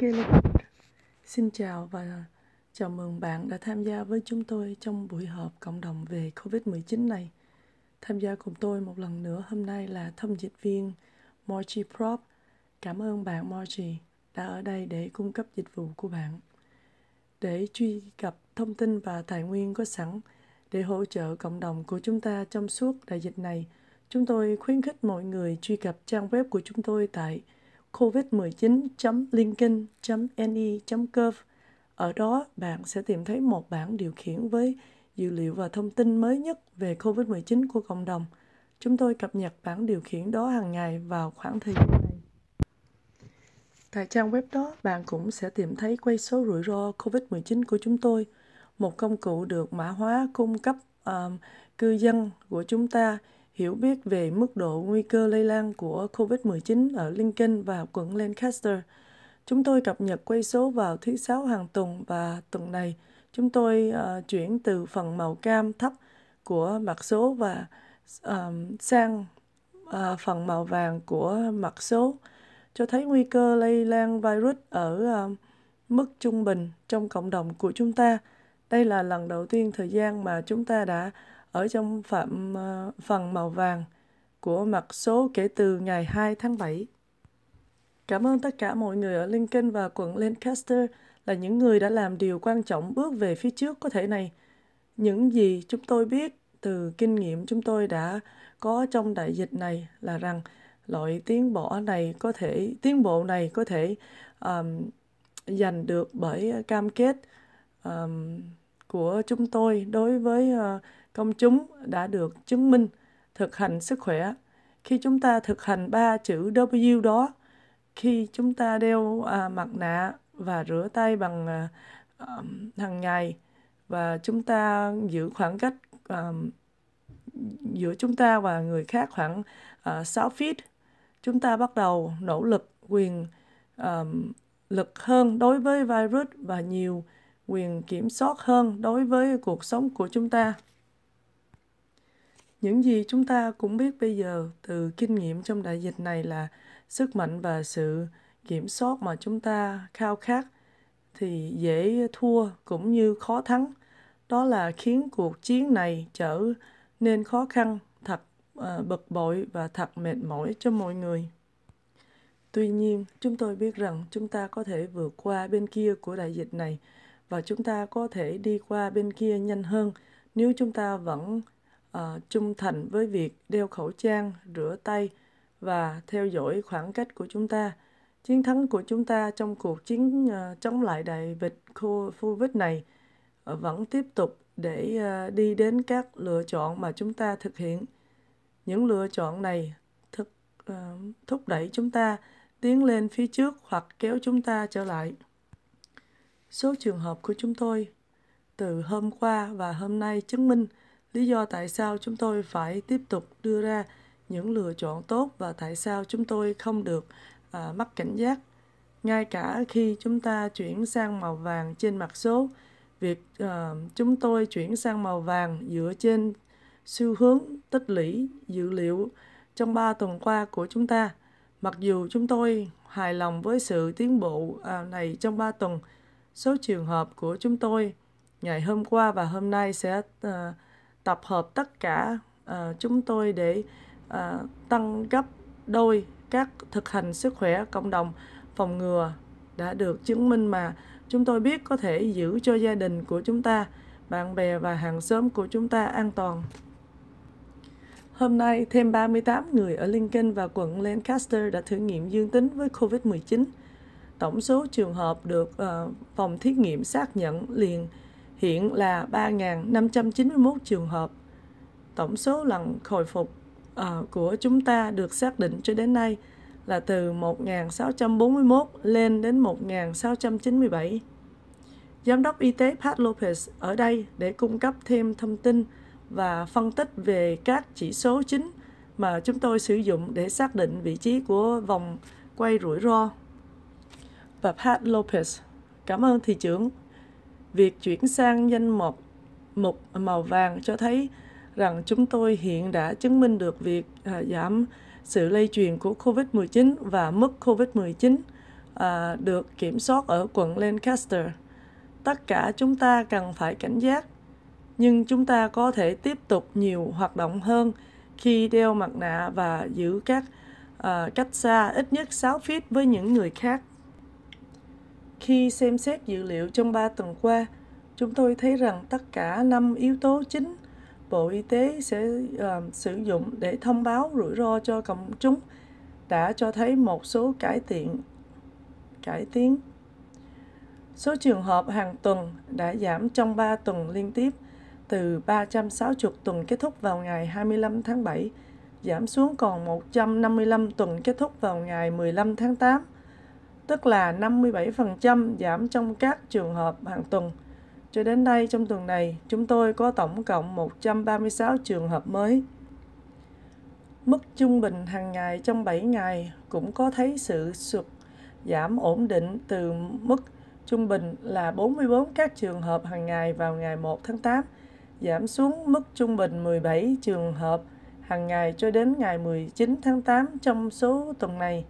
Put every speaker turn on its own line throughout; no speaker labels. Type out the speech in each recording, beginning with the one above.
Ok Xin chào và chào mừng bạn đã tham gia với chúng tôi trong buổi họp cộng đồng về Covid-19 này. Tham gia cùng tôi một lần nữa hôm nay là thông dịch viên Mochi Prop. Cảm ơn bạn Mochi đã ở đây để cung cấp dịch vụ của bạn. Để truy cập thông tin và tài nguyên có sẵn để hỗ trợ cộng đồng của chúng ta trong suốt đại dịch này, chúng tôi khuyến khích mọi người truy cập trang web của chúng tôi tại www covid 19 linkin ne gov Ở đó, bạn sẽ tìm thấy một bảng điều khiển với dữ liệu và thông tin mới nhất về COVID-19 của cộng đồng. Chúng tôi cập nhật bản điều khiển đó hàng ngày vào khoảng thời gian này. Tại trang web đó, bạn cũng sẽ tìm thấy quay số rủi ro COVID-19 của chúng tôi, một công cụ được mã hóa cung cấp um, cư dân của chúng ta hiểu biết về mức độ nguy cơ lây lan của COVID-19 ở Lincoln và quận Lancaster. Chúng tôi cập nhật quay số vào thứ sáu hàng tuần và tuần này chúng tôi uh, chuyển từ phần màu cam thấp của mặt số và uh, sang uh, phần màu vàng của mặt số cho thấy nguy cơ lây lan virus ở uh, mức trung bình trong cộng đồng của chúng ta. Đây là lần đầu tiên thời gian mà chúng ta đã ở trong phạm ờ, phần màu vàng của mặt số kể từ ngày 2 tháng 7. Cảm ơn tất cả mọi người ở Lincoln và quận Lancaster là những người đã làm điều quan trọng bước về phía trước có thể này. Những gì chúng tôi biết từ kinh nghiệm chúng tôi đã có trong đại dịch này là rằng loại tiến bộ này có thể tiến bộ này có thể um, giành được bởi cam kết um, của chúng tôi đối với uh, công chúng đã được chứng minh thực hành sức khỏe. Khi chúng ta thực hành ba chữ W đó, khi chúng ta đeo à, mặt nạ và rửa tay bằng à, hàng ngày và chúng ta giữ khoảng cách à, giữa chúng ta và người khác khoảng à, 6 feet, chúng ta bắt đầu nỗ lực quyền à, lực hơn đối với virus và nhiều quyền kiểm soát hơn đối với cuộc sống của chúng ta những gì chúng ta cũng biết bây giờ từ kinh nghiệm trong đại dịch này là sức mạnh và sự kiểm soát mà chúng ta khao khát thì dễ thua cũng như khó thắng đó là khiến cuộc chiến này trở nên khó khăn thật ờ, bực bội và thật mệt mỏi cho mọi người tuy nhiên chúng tôi biết rằng chúng ta có thể vượt qua bên kia của đại dịch này và chúng ta có thể đi qua bên kia nhanh hơn nếu chúng ta vẫn Ờ, trung thành với việc đeo khẩu trang, rửa tay và theo dõi khoảng cách của chúng ta. Chiến thắng của chúng ta trong cuộc chiến uh, chống lại đại dịch COVID này uh, vẫn tiếp tục để uh, đi đến các lựa chọn mà chúng ta thực hiện. Những lựa chọn này thực, uh, thúc đẩy chúng ta tiến lên phía trước hoặc kéo chúng ta trở lại. Số trường hợp của chúng tôi từ hôm qua và hôm nay chứng minh lý do tại sao chúng tôi phải tiếp tục đưa ra những lựa chọn tốt và tại sao chúng tôi không được à, mắc cảnh giác ngay cả khi chúng ta chuyển sang màu vàng trên mặt số việc à, chúng tôi chuyển sang màu vàng dựa trên xu hướng tích lũy dữ liệu trong 3 tuần qua của chúng ta mặc dù chúng tôi hài lòng với sự tiến bộ à, này trong 3 tuần số trường hợp của chúng tôi ngày hôm qua và hôm nay sẽ à, tập hợp tất cả uh, chúng tôi để uh, tăng gấp đôi các thực hành sức khỏe cộng đồng phòng ngừa đã được chứng minh mà chúng tôi biết có thể giữ cho gia đình của chúng ta, bạn bè và hàng xóm của chúng ta an toàn. Hôm nay, thêm 38 người ở Lincoln và quận Lancaster đã thử nghiệm dương tính với COVID-19. Tổng số trường hợp được uh, phòng thí nghiệm xác nhận liền hiện là 3.591 trường hợp. Tổng số lần hồi phục ờ, của chúng ta được xác định cho đến nay là từ 1.641 lên đến 1.697. Giám đốc y tế Pat Lopez ở đây để cung cấp thêm thông tin và phân tích về các chỉ số chính mà chúng tôi sử dụng để xác định vị trí của vòng quay rủi ro. Và Pat Lopez, cảm ơn thị trưởng. Việc chuyển sang danh mục mục màu vàng cho thấy rằng chúng tôi hiện đã chứng minh được việc à, giảm sự lây truyền của COVID-19 và mức COVID-19 à, được kiểm soát ở quận Lancaster. Tất cả chúng ta cần phải cảnh giác, nhưng chúng ta có thể tiếp tục nhiều hoạt động hơn khi đeo mặt nạ và giữ các à, cách xa ít nhất 6 feet với những người khác. Khi xem xét dữ liệu trong 3 tuần qua, chúng tôi thấy rằng tất cả 5 yếu tố chính Bộ Y tế sẽ uh, sử dụng để thông báo rủi ro cho cộng chúng đã cho thấy một số cải thiện cải tiến. Số trường hợp hàng tuần đã giảm trong 3 tuần liên tiếp từ 360 tuần kết thúc vào ngày 25 tháng 7 giảm xuống còn 155 tuần kết thúc vào ngày 15 tháng 8 tức là 57% giảm trong các trường hợp hàng tuần. Cho đến đây trong tuần này, chúng tôi có tổng cộng 136 trường hợp mới. Mức trung bình hàng ngày trong 7 ngày cũng có thấy sự sụt giảm ổn định từ mức trung bình là 44 các trường hợp hàng ngày vào ngày 1 tháng 8, giảm xuống mức trung bình 17 trường hợp hàng ngày cho đến ngày 19 tháng 8 trong số tuần này.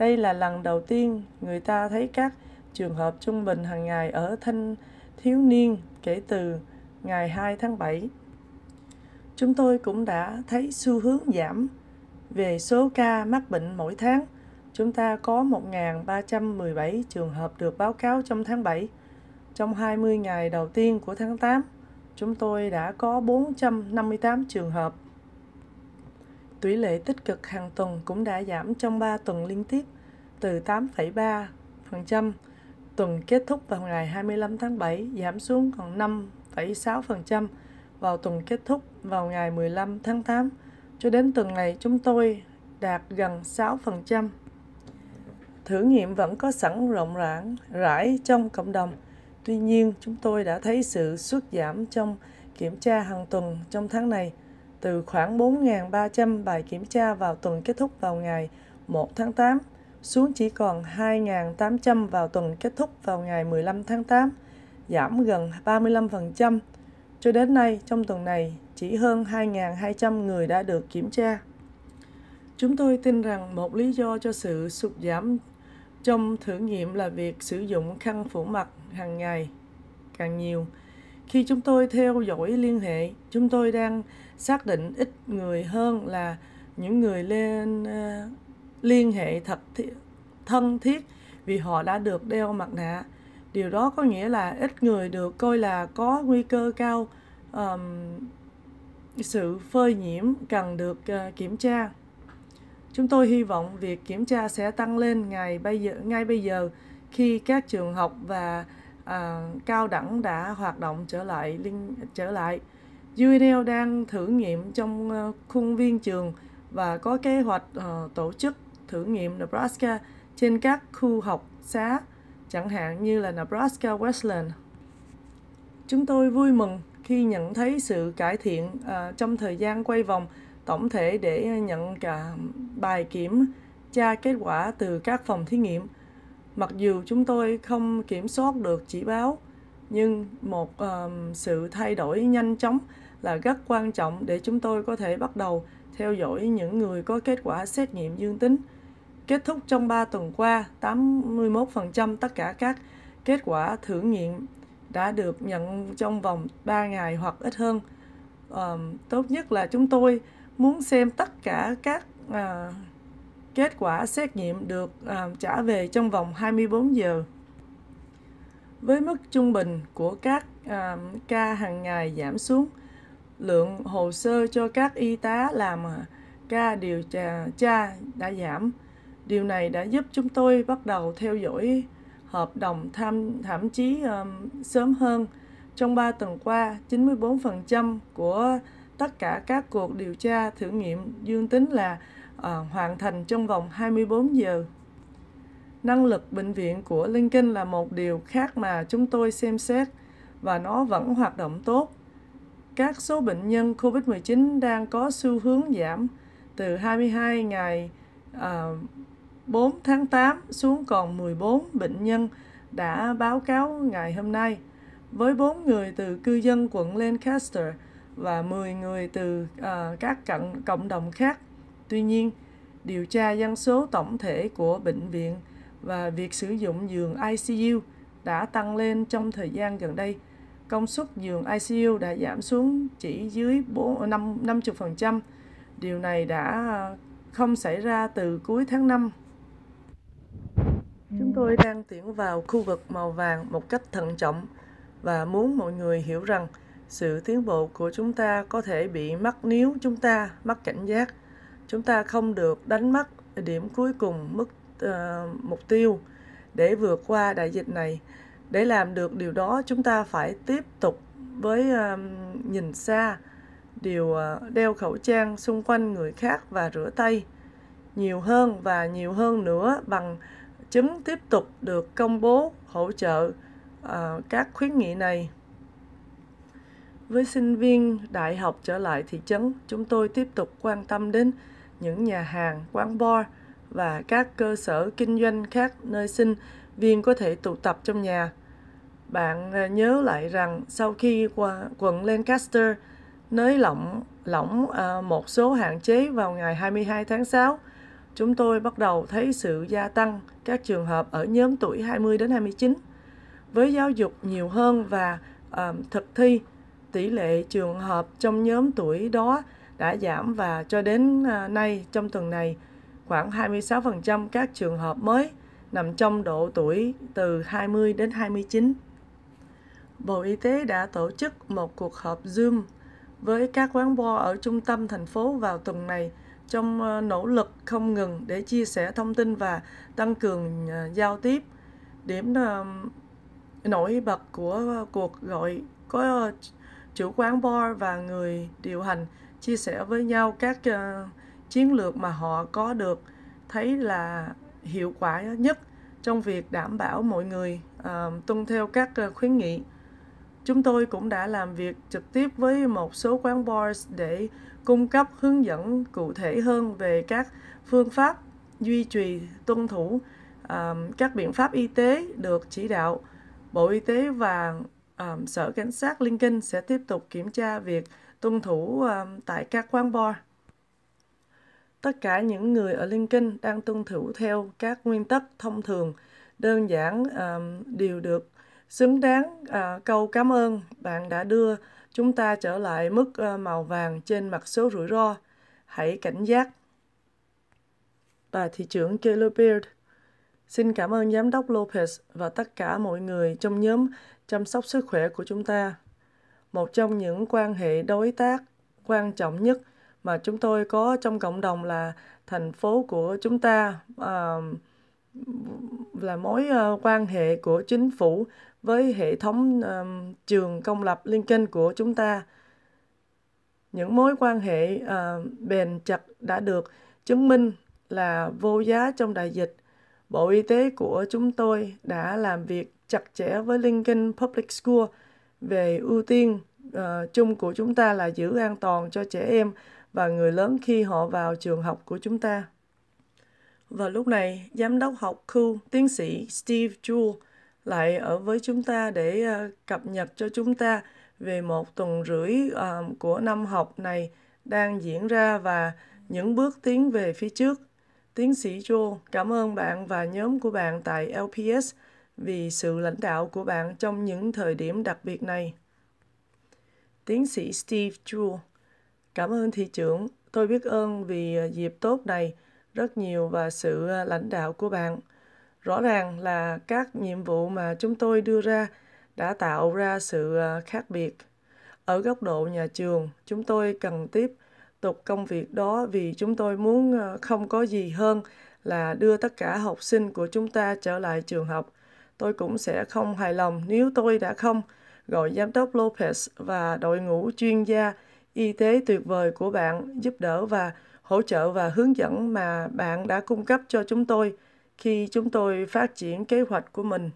Đây là lần đầu tiên người ta thấy các trường hợp trung bình hàng ngày ở thanh thiếu niên kể từ ngày 2 tháng 7. Chúng tôi cũng đã thấy xu hướng giảm về số ca mắc bệnh mỗi tháng. Chúng ta có 1.317 trường hợp được báo cáo trong tháng 7. Trong 20 ngày đầu tiên của tháng 8, chúng tôi đã có 458 trường hợp Tỷ lệ tích cực hàng tuần cũng đã giảm trong 3 tuần liên tiếp từ 8,3% tuần kết thúc vào ngày 25 tháng 7 giảm xuống còn 5,6% vào tuần kết thúc vào ngày 15 tháng 8. Cho đến tuần này chúng tôi đạt gần 6%. Thử nghiệm vẫn có sẵn rộng rãi, rãi trong cộng đồng. Tuy nhiên, chúng tôi đã thấy sự sút giảm trong kiểm tra hàng tuần trong tháng này từ khoảng 4.300 bài kiểm tra vào tuần kết thúc vào ngày 1 tháng 8 xuống chỉ còn 2.800 vào tuần kết thúc vào ngày 15 tháng 8, giảm gần 35%. Cho đến nay, trong tuần này, chỉ hơn 2.200 người đã được kiểm tra. Chúng tôi tin rằng một lý do cho sự sụt giảm trong thử nghiệm là việc sử dụng khăn phủ mặt hàng ngày càng nhiều. Khi chúng tôi theo dõi liên hệ, chúng tôi đang xác định ít người hơn là những người lên uh, liên hệ thật thi, thân thiết vì họ đã được đeo mặt nạ. Điều đó có nghĩa là ít người được coi là có nguy cơ cao um, sự phơi nhiễm cần được uh, kiểm tra. Chúng tôi hy vọng việc kiểm tra sẽ tăng lên ngày bây giờ ngay bây giờ khi các trường học và à, cao đẳng đã hoạt động trở lại liên trở lại UNL đang thử nghiệm trong ờ, khuôn viên trường và có kế hoạch uh, tổ chức thử nghiệm Nebraska trên các khu học xá, chẳng hạn như là Nebraska Westland. Chúng tôi vui mừng khi nhận thấy sự cải thiện uh, trong thời gian quay vòng tổng thể để nhận cả bài kiểm tra kết quả từ các phòng thí nghiệm mặc dù chúng tôi không kiểm soát được chỉ báo nhưng một um, sự thay đổi nhanh chóng là rất quan trọng để chúng tôi có thể bắt đầu theo dõi những người có kết quả xét nghiệm dương tính. Kết thúc trong 3 tuần qua, 81% tất cả các kết quả thử nghiệm đã được nhận trong vòng 3 ngày hoặc ít hơn. Um, tốt nhất là chúng tôi muốn xem tất cả các uh, kết quả xét nghiệm được à, trả về trong vòng 24 giờ. Với mức trung bình của các à, ca hàng ngày giảm xuống, lượng hồ sơ cho các y tá làm à, ca điều tra, tra đã giảm. Điều này đã giúp chúng tôi bắt đầu theo dõi hợp đồng tham thậm chí um, sớm hơn. Trong 3 tuần qua, 94% của tất cả các cuộc điều tra thử nghiệm dương tính là à, hoàn thành trong vòng 24 giờ. Năng lực bệnh viện của Lincoln là một điều khác mà chúng tôi xem xét và nó vẫn hoạt động tốt. Các số bệnh nhân COVID-19 đang có xu hướng giảm từ 22 ngày à, ờ, 4 tháng 8 xuống còn 14 bệnh nhân đã báo cáo ngày hôm nay, với 4 người từ cư dân quận Lancaster và 10 người từ uh, các cận, cộng đồng khác. Tuy nhiên, điều tra dân số tổng thể của bệnh viện và việc sử dụng giường ICU đã tăng lên trong thời gian gần đây. Công suất giường ICU đã giảm xuống chỉ dưới 4, 5, 50%. Điều này đã không xảy ra từ cuối tháng 5. Ừ. Chúng tôi đang tiến vào khu vực màu vàng một cách thận trọng và muốn mọi người hiểu rằng sự tiến bộ của chúng ta có thể bị mắc níu chúng ta, mắc cảnh giác chúng ta không được đánh mất điểm cuối cùng mức uh, mục tiêu để vượt qua đại dịch này để làm được điều đó chúng ta phải tiếp tục với uh, nhìn xa điều uh, đeo khẩu trang xung quanh người khác và rửa tay nhiều hơn và nhiều hơn nữa bằng chứng tiếp tục được công bố hỗ trợ uh, các khuyến nghị này với sinh viên đại học trở lại thị trấn chúng tôi tiếp tục quan tâm đến những nhà hàng, quán bar và các cơ sở kinh doanh khác nơi sinh viên có thể tụ tập trong nhà. Bạn à, nhớ lại rằng sau khi quận Lancaster nới lỏng lỏng à, một số hạn chế vào ngày 22 tháng 6, chúng tôi bắt đầu thấy sự gia tăng các trường hợp ở nhóm tuổi 20 đến 29. Với giáo dục nhiều hơn và uh, thực thi, tỷ lệ trường hợp trong nhóm tuổi đó đã giảm và cho đến à, nay trong tuần này khoảng 26% các trường hợp mới nằm trong độ tuổi từ 20 đến 29. Bộ Y tế đã tổ chức một cuộc họp Zoom với các quán bar ở trung tâm thành phố vào tuần này trong à, nỗ lực không ngừng để chia sẻ thông tin và tăng cường à, giao tiếp. Điểm nổi bật của cuộc gọi có chủ quán bar và người điều hành chia sẻ với nhau các uh, chiến lược mà họ có được thấy là hiệu quả nhất trong việc đảm bảo mọi người uh, tuân theo các uh, khuyến nghị. Chúng tôi cũng đã làm việc trực tiếp với một số quán bars để cung cấp hướng dẫn cụ thể hơn về các phương pháp duy trì tuân thủ uh, các biện pháp y tế được chỉ đạo Bộ Y tế và um, Sở Cảnh sát Lincoln sẽ tiếp tục kiểm tra việc tuân thủ um, tại các quán bar. Tất cả những người ở Lincoln đang tuân thủ theo các nguyên tắc thông thường, đơn giản um, đều được xứng đáng uh, câu cảm ơn bạn đã đưa chúng ta trở lại mức uh, màu vàng trên mặt số rủi ro. Hãy cảnh giác. Bà thị trưởng Kayla Beard Xin cảm ơn Giám đốc Lopez và tất cả mọi người trong nhóm chăm sóc sức khỏe của chúng ta. Một trong những quan hệ đối tác quan trọng nhất mà chúng tôi có trong cộng đồng là thành phố của chúng ta uh, là mối à, quan hệ của chính phủ với hệ thống um, trường công lập Lincoln của chúng ta. Những mối quan hệ uh, bền chặt đã được chứng minh là vô giá trong đại dịch. Bộ Y tế của chúng tôi đã làm việc chặt chẽ với Lincoln Public School về ưu tiên uh, chung của chúng ta là giữ an toàn cho trẻ em và người lớn khi họ vào trường học của chúng ta. Và lúc này, giám đốc học khu tiến sĩ Steve Jewell lại ở với chúng ta để uh, cập nhật cho chúng ta về một tuần rưỡi uh, của năm học này đang diễn ra và những bước tiến về phía trước. Tiến sĩ Joe, cảm ơn bạn và nhóm của bạn tại LPS vì sự lãnh đạo của bạn trong những thời điểm đặc biệt này. Tiến sĩ Steve chu Cảm ơn thị trưởng, tôi biết ơn vì dịp tốt này rất nhiều và sự lãnh đạo của bạn. Rõ ràng là các nhiệm vụ mà chúng tôi đưa ra đã tạo ra sự khác biệt. Ở góc độ nhà trường, chúng tôi cần tiếp tục công việc đó vì chúng tôi muốn không có gì hơn là đưa tất cả học sinh của chúng ta trở lại trường học tôi cũng sẽ không hài lòng nếu tôi đã không gọi giám đốc Lopez và đội ngũ chuyên gia y tế tuyệt vời của bạn giúp đỡ và hỗ trợ và hướng dẫn mà bạn đã cung cấp cho chúng tôi khi chúng tôi phát triển kế hoạch của mình.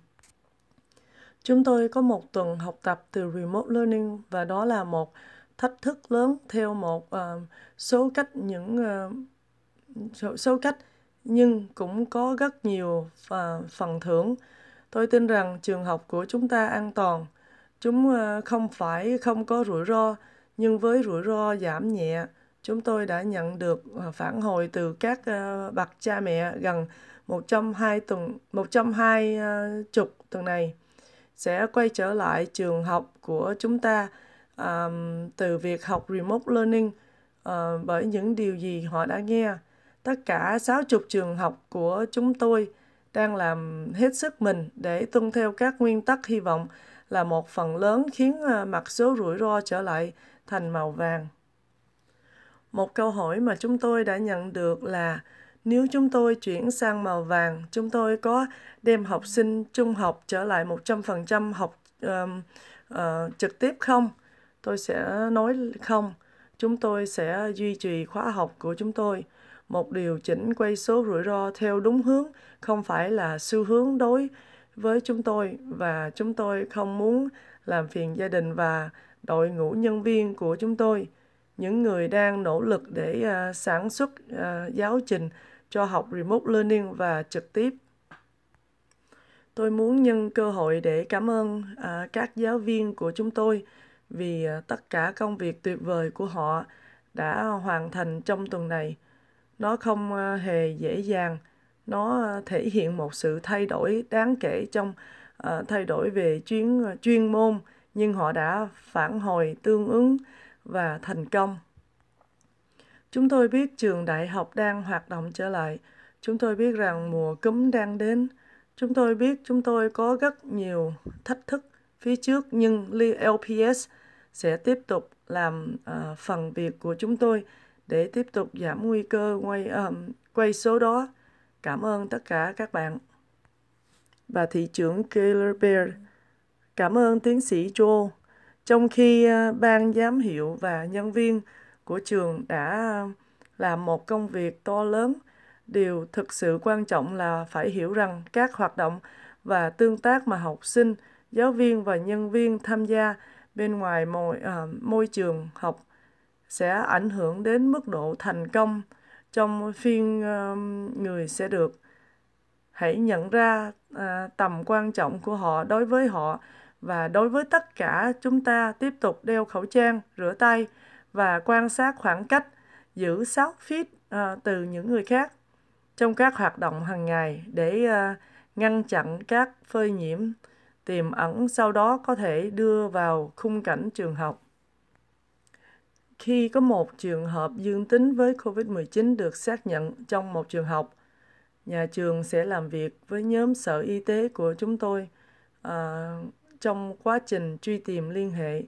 Chúng tôi có một tuần học tập từ Remote Learning và đó là một thách thức lớn theo một uh, số cách những uh, số, số cách nhưng cũng có rất nhiều uh, phần thưởng Tôi tin rằng trường học của chúng ta an toàn. Chúng ờ, không phải không có rủi ro, nhưng với rủi ro giảm nhẹ, chúng tôi đã nhận được ờ, phản hồi từ các ờ, bậc cha mẹ gần 120 tuần 120 chục tuần này sẽ quay trở lại trường học của chúng ta um, từ việc học remote learning uh, bởi những điều gì họ đã nghe. Tất cả 60 trường học của chúng tôi đang làm hết sức mình để tuân theo các nguyên tắc hy vọng là một phần lớn khiến à, mặt số rủi ro trở lại thành màu vàng. Một câu hỏi mà chúng tôi đã nhận được là nếu chúng tôi chuyển sang màu vàng, chúng tôi có đem học sinh trung học trở lại 100% học uh, uh, trực tiếp không? Tôi sẽ nói không. Chúng tôi sẽ duy trì khóa học của chúng tôi một điều chỉnh quay số rủi ro theo đúng hướng không phải là xu hướng đối với chúng tôi và chúng tôi không muốn làm phiền gia đình và đội ngũ nhân viên của chúng tôi những người đang nỗ lực để uh, sản xuất uh, giáo trình cho học remote learning và trực tiếp tôi muốn nhân cơ hội để cảm ơn uh, các giáo viên của chúng tôi vì uh, tất cả công việc tuyệt vời của họ đã hoàn thành trong tuần này nó không ờ, hề dễ dàng nó ờ, thể hiện một sự thay đổi đáng kể trong uh, thay đổi về chuyên chuyên môn nhưng họ đã phản hồi tương ứng và thành công chúng tôi biết trường đại học đang hoạt động trở lại chúng tôi biết rằng mùa cúm đang đến chúng tôi biết chúng tôi có rất nhiều thách thức phía trước nhưng lps sẽ tiếp tục làm uh, phần việc của chúng tôi để tiếp tục giảm nguy cơ quay, uh, quay số đó. Cảm ơn tất cả các bạn. Và thị trưởng Keller Bear cảm ơn tiến sĩ Joe. Trong khi uh, ban giám hiệu và nhân viên của trường đã ờ, làm một công việc to lớn, điều thực sự quan trọng là phải hiểu rằng các hoạt động và tương tác mà học sinh, giáo viên và nhân viên tham gia bên ngoài môi, uh, môi trường học sẽ ảnh hưởng đến mức độ thành công trong phiên ờ, người sẽ được hãy nhận ra ờ, tầm quan trọng của họ đối với họ và đối với tất cả chúng ta tiếp tục đeo khẩu trang rửa tay và quan sát khoảng cách giữ 6 feet ờ, từ những người khác trong các hoạt động hàng ngày để ngăn chặn các phơi nhiễm tiềm ẩn sau đó có thể đưa vào khung cảnh trường học khi có một trường hợp dương tính với COVID-19 được xác nhận trong một trường học, nhà trường sẽ làm việc với nhóm sở y tế của chúng tôi à, trong quá trình truy tìm liên hệ.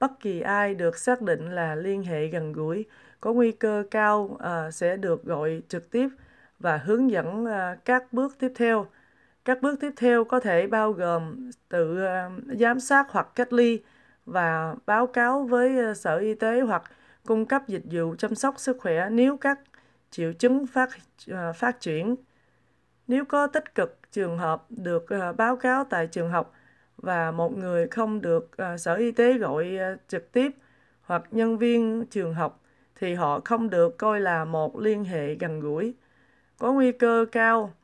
Bất kỳ ai được xác định là liên hệ gần gũi có nguy cơ cao à, sẽ được gọi trực tiếp và hướng dẫn à, các bước tiếp theo. Các bước tiếp theo có thể bao gồm tự à, giám sát hoặc cách ly và báo cáo với ờ, Sở Y tế hoặc cung cấp dịch vụ chăm sóc sức khỏe nếu các triệu chứng phát ờ, phát triển. Nếu có tích cực trường hợp được ờ, báo cáo tại trường học và một người không được Sở Y tế gọi trực tiếp hoặc nhân viên trường học thì họ không được coi là một liên hệ gần gũi. Có nguy cơ cao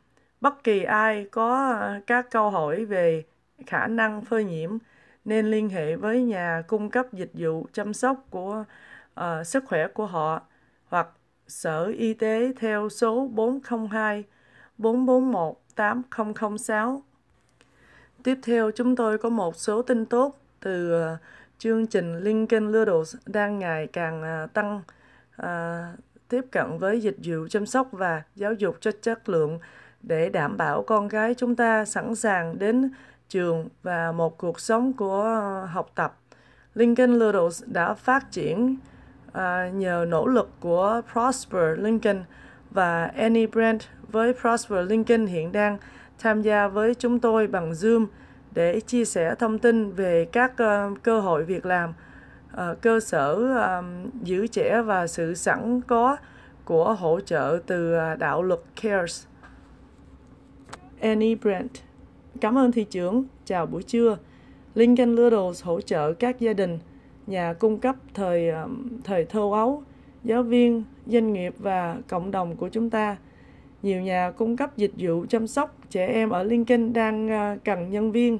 bất kỳ ai có các câu hỏi về khả năng phơi nhiễm nên liên hệ với nhà cung cấp dịch vụ chăm sóc của uh, sức khỏe của họ hoặc Sở Y tế theo số 402 441 8006. Tiếp theo chúng tôi có một số tin tốt từ uh, chương trình Lincoln Noodles đang ngày càng uh, tăng uh, tiếp cận với dịch vụ chăm sóc và giáo dục cho chất lượng để đảm bảo con gái chúng ta sẵn sàng đến trường và một cuộc sống của ờ, học tập. Lincoln Littles đã phát triển à, nhờ nỗ lực của Prosper Lincoln và Annie Brandt. với Prosper Lincoln hiện đang tham gia với chúng tôi bằng Zoom để chia sẻ thông tin về các uh, cơ hội việc làm, uh, cơ sở um, giữ trẻ và sự sẵn có của hỗ trợ từ uh, đạo luật CARES. Annie Brandt Cảm ơn thị trưởng, chào buổi trưa. Lincoln Littles hỗ trợ các gia đình, nhà cung cấp thời thời thơ ấu, giáo viên, doanh nghiệp và cộng đồng của chúng ta. Nhiều nhà cung cấp dịch vụ chăm sóc trẻ em ở Lincoln đang ờ, cần nhân viên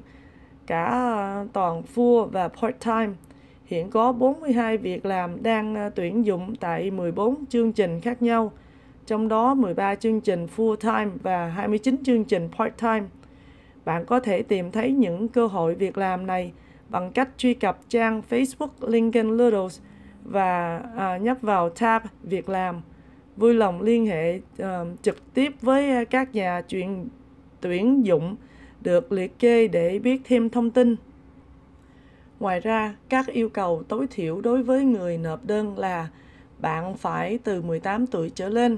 cả ờ, toàn full và part-time. Hiện có 42 việc làm đang ờ, tuyển dụng tại 14 chương trình khác nhau, trong đó 13 chương trình full-time và 29 chương trình part-time. Bạn có thể tìm thấy những cơ hội việc làm này bằng cách truy cập trang Facebook Lincoln Ludles và à, nhấp vào tab việc làm. Vui lòng liên hệ à, trực tiếp với à, các nhà chuyện tuyển dụng được liệt kê để biết thêm thông tin. Ngoài ra, các yêu cầu tối thiểu đối với người nộp đơn là bạn phải từ 18 tuổi trở lên,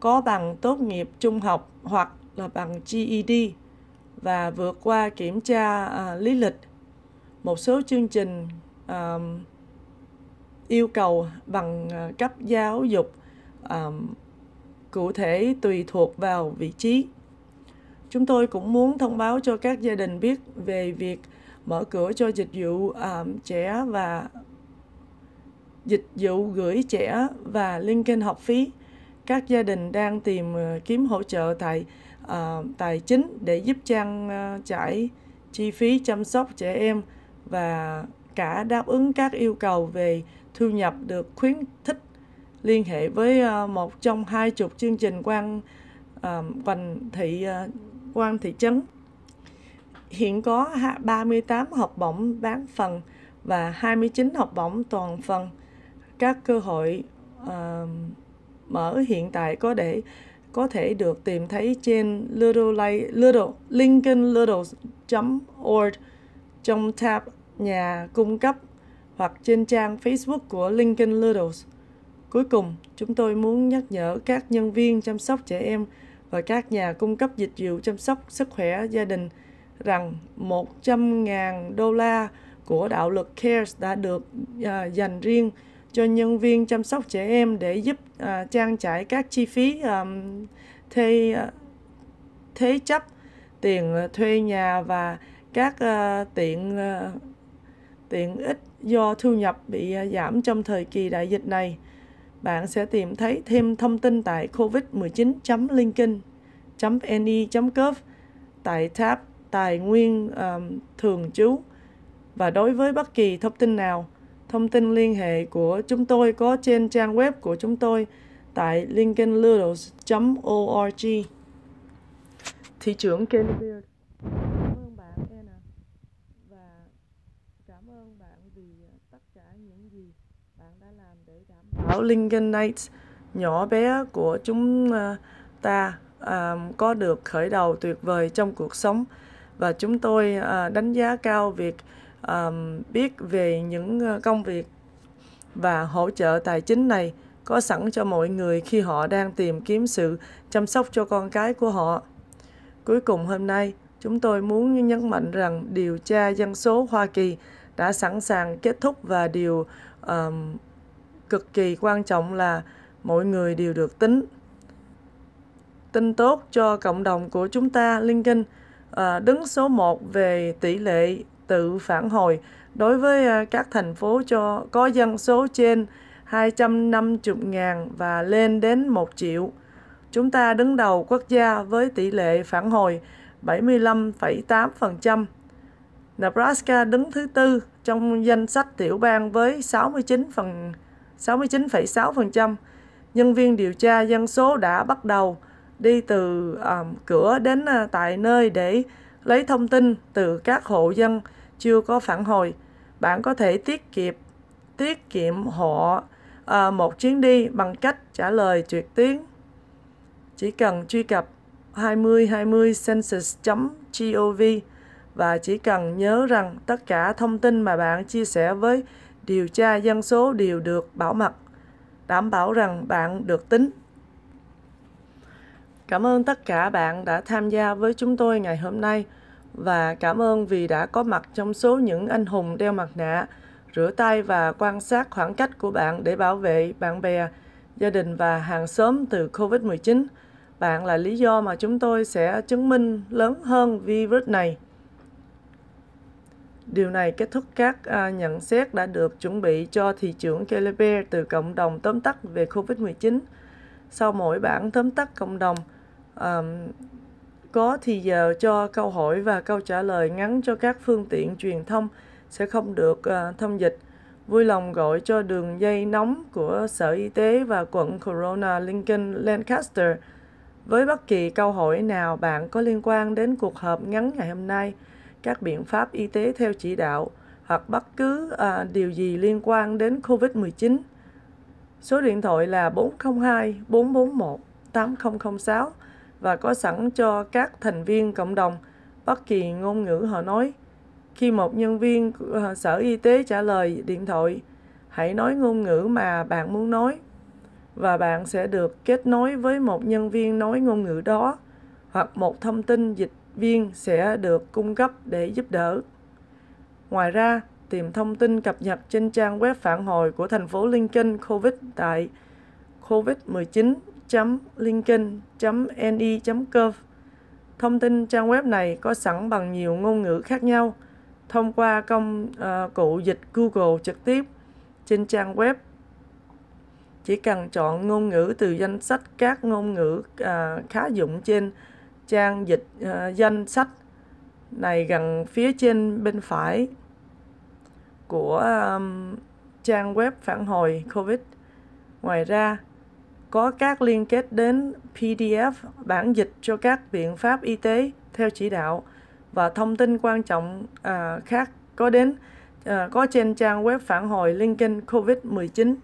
có bằng tốt nghiệp trung học hoặc là bằng GED và vượt qua kiểm tra à, lý lịch một số chương trình à, yêu cầu bằng à, cấp giáo dục à, cụ thể tùy thuộc vào vị trí chúng tôi cũng muốn thông báo cho các gia đình biết về việc mở cửa cho dịch vụ à, trẻ và dịch vụ gửi trẻ và liên kênh học phí các gia đình đang tìm à, kiếm hỗ trợ tại uh, tài chính để giúp trang uh, trải chi phí chăm sóc trẻ em và cả đáp ứng các yêu cầu về thu nhập được khuyến thích liên hệ với uh, một trong hai chục chương trình quan uh, quanh thị uh, quan thị trấn hiện có 38 học bổng bán phần và 29 học bổng toàn phần các cơ hội uh, mở hiện tại có để có thể được tìm thấy trên little, little, lincolnlittle.org trong tab nhà cung cấp hoặc trên trang Facebook của Lincoln Littles. Cuối cùng, chúng tôi muốn nhắc nhở các nhân viên chăm sóc trẻ em và các nhà cung cấp dịch vụ chăm sóc sức khỏe gia đình rằng 100.000 đô la của đạo luật CARES đã được uh, dành riêng cho nhân viên chăm sóc trẻ em để giúp à, trang trải các chi phí à, thuê ờ, thế chấp tiền ờ, thuê nhà và các à, tiện à, tiện ích do thu nhập bị à, giảm trong thời kỳ đại dịch này bạn sẽ tìm thấy thêm thông tin tại covid 19 linkin ne gov tại tab tài nguyên um, thường trú và đối với bất kỳ thông tin nào Thông tin liên hệ của chúng tôi có trên trang web của chúng tôi tại lincolnloodles.org. Thị trưởng Ken Beard, cảm ơn bạn Anna và cảm ơn bạn vì tất cả những gì bạn đã làm để đảm bảo Lincoln Nights nhỏ bé của chúng à, ta à, có được khởi đầu tuyệt vời trong cuộc sống và chúng tôi à, đánh giá cao việc um, biết về những ờ, công việc và hỗ trợ tài chính này có sẵn cho mọi người khi họ đang tìm kiếm sự chăm sóc cho con cái của họ. Cuối cùng hôm nay, chúng tôi muốn nhấn mạnh rằng điều tra dân số Hoa Kỳ đã sẵn sàng kết thúc và điều um, cực kỳ quan trọng là mọi người đều được tính. Tin tốt cho cộng đồng của chúng ta, Lincoln uh, đứng số 1 về tỷ lệ tự phản hồi đối với ờ, các thành phố cho có dân số trên 250.000 và lên đến 1 triệu. Chúng ta đứng đầu quốc gia với tỷ lệ phản hồi 75,8%. Nebraska đứng thứ tư trong danh sách tiểu bang với 69 phần 69,6%. Nhân viên điều tra dân số đã bắt đầu đi từ um, cửa đến uh, tại nơi để lấy thông tin từ các hộ dân chưa có phản hồi bạn có thể tiết kiệm tiết kiệm họ à, một chuyến đi bằng cách trả lời tuyệt tiếng chỉ cần truy cập 2020census.gov và chỉ cần nhớ rằng tất cả thông tin mà bạn chia sẻ với điều tra dân số đều được bảo mật, đảm bảo rằng bạn được tính. Cảm ơn tất cả bạn đã tham gia với chúng tôi ngày hôm nay và cảm ơn vì đã có mặt trong số những anh hùng đeo mặt nạ, rửa tay và quan sát khoảng cách của bạn để bảo vệ bạn bè, gia đình và hàng xóm từ COVID-19. Bạn là lý do mà chúng tôi sẽ chứng minh lớn hơn virus này. Điều này kết thúc các à, nhận xét đã được chuẩn bị cho thị trưởng Keleber từ cộng đồng tóm tắt về COVID-19. Sau mỗi bản tóm tắt cộng đồng, có thì giờ cho câu hỏi và câu trả lời ngắn cho các phương tiện truyền thông sẽ không được uh, thông dịch. Vui lòng gọi cho đường dây nóng của Sở Y tế và quận Corona Lincoln Lancaster với bất kỳ câu hỏi nào bạn có liên quan đến cuộc họp ngắn ngày hôm nay, các biện pháp y tế theo chỉ đạo hoặc bất cứ à, điều gì liên quan đến COVID-19. Số điện thoại là 402 441 8006 và có sẵn cho các thành viên cộng đồng bất kỳ ngôn ngữ họ nói. Khi một nhân viên của ờ, sở y tế trả lời điện thoại, hãy nói ngôn ngữ mà bạn muốn nói và bạn sẽ được kết nối với một nhân viên nói ngôn ngữ đó hoặc một thông tin dịch viên sẽ được cung cấp để giúp đỡ. Ngoài ra, tìm thông tin cập nhật trên trang web phản hồi của thành phố Lincoln COVID tại covid-19 lincoln.ni.gov. Thông tin trang web này có sẵn bằng nhiều ngôn ngữ khác nhau thông qua công uh, cụ dịch Google trực tiếp trên trang web. Chỉ cần chọn ngôn ngữ từ danh sách các ngôn ngữ uh, khá dụng trên trang dịch uh, danh sách này gần phía trên bên phải của um, trang web phản hồi COVID. Ngoài ra, có các liên kết đến PDF bản dịch cho các biện pháp y tế theo chỉ đạo và thông tin quan trọng à, khác có đến à, có trên trang web phản hồi LinkedIn COVID-19.